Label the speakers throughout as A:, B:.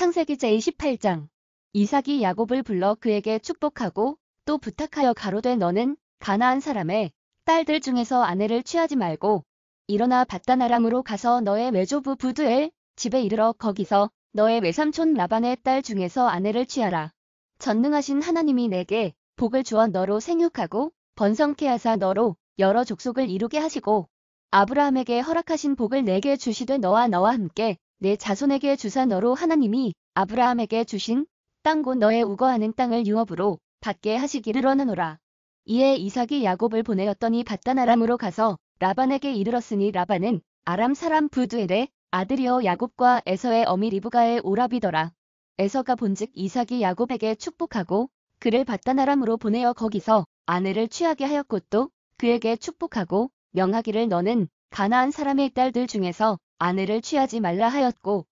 A: 창세기 제28장 이삭이 야곱을 불러 그에게 축복하고 또 부탁하여 가로되 너는 가나안 사람의 딸들 중에서 아내를 취하지 말고 일어나 바다나람으로 가서 너의 외조부 부두엘 집에 이르러 거기서 너의 외삼촌 라반의 딸 중에서 아내를 취하라. 전능하신 하나님이 내게 복을 주어 너로 생육하고 번성케 하사 너로 여러 족속을 이루게 하시고 아브라함에게 허락하신 복을 내게 주시되 너와 너와 함께 내 자손에게 주사 너로 하나님이 아브라함에게 주신 땅곧 너의 우거하는 땅을 유업으로 받게 하시기를 원하노라. 이에 이삭이 야곱을 보내었더니 바단 아람으로 가서 라반에게 이르렀으니 라반은 아람 사람 부두엘의 아들이여 야곱과 에서의 어미 리브가의 오랍이더라 에서가 본즉 이삭이 야곱에게 축복하고 그를 바단 아람으로 보내어 거기서 아내를 취하게 하였고 또 그에게 축복하고 명하기를 너는 가나안 사람의 딸들 중에서 아내를 취하지 말라 하였고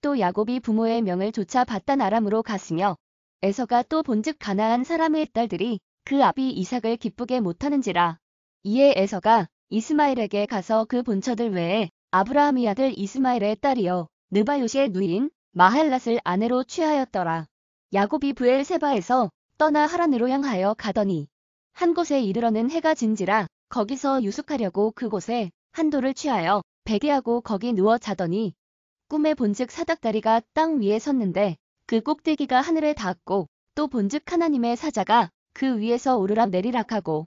A: 또 야곱이 부모의 명을 조차 바단 아람으로 갔으며 에서가 또 본즉 가나한 사람의 딸들이 그 아비 이삭을 기쁘게 못하는지라 이에 에서가 이스마엘에게 가서 그 본처들 외에 아브라함이 아들 이스마엘의 딸이여 느바요시의 누인 마할랏을 아내로 취하였더라. 야곱이 부엘세바에서 떠나 하란으로 향하여 가더니 한 곳에 이르러는 해가 진지라 거기서 유숙하려고 그곳에 한도를 취하여 베개하고 거기 누워 자더니 꿈에 본즉 사닥다리가 땅 위에 섰는데 그 꼭대기가 하늘에 닿았고 또 본즉 하나님의 사자가 그 위에서 오르락 내리락하고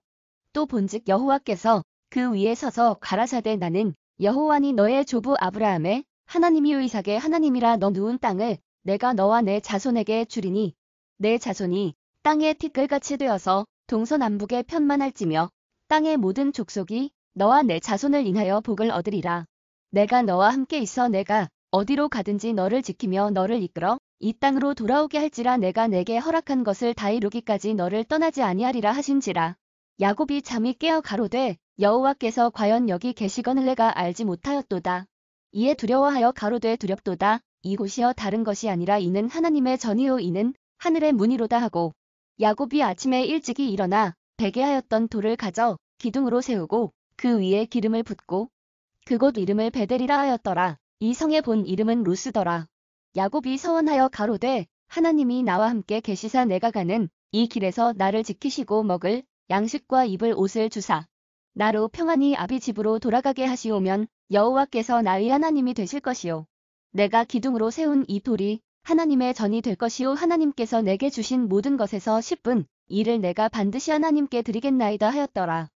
A: 또 본즉 여호와께서 그 위에 서서 가라사대 나는 여호와니 너의 조부 아브라함의 하나님이의 이삭의 하나님이라 너 누운 땅을 내가 너와 내 자손에게 주리니 내 자손이 땅의 티끌같이 되어서 동서남북에 편만할지며 땅의 모든 족속이 너와 내 자손을 인하여 복을 얻으리라. 내가 너와 함께 있어 내가 어디로 가든지 너를 지키며 너를 이끌어 이 땅으로 돌아오게 할지라 내가 내게 허락한 것을 다 이루기까지 너를 떠나지 아니하리라 하신지라. 야곱이 잠이 깨어 가로되 여호와께서 과연 여기 계시거늘 내가 알지 못하였도다. 이에 두려워하여 가로되 두렵도다. 이곳이여 다른 것이 아니라 이는 하나님의 전이요 이는 하늘의 문이로다 하고 야곱이 아침에 일찍이 일어나 베개하였던 돌을 가져 기둥으로 세우고 그 위에 기름을 붓고 그곳 이름을 베델이라 하였더라. 이 성의 본 이름은 루스더라. 야곱이 서원하여 가로되 하나님이 나와 함께 계시사 내가 가는 이 길에서 나를 지키시고 먹을 양식과 입을 옷을 주사. 나로 평안히 아비 집으로 돌아가게 하시오면 여호와께서 나의 하나님이 되실 것이요. 내가 기둥으로 세운 이 돌이 하나님의 전이 될 것이요 하나님께서 내게 주신 모든 것에서 10분 이를 내가 반드시 하나님께 드리겠나이다 하였더라.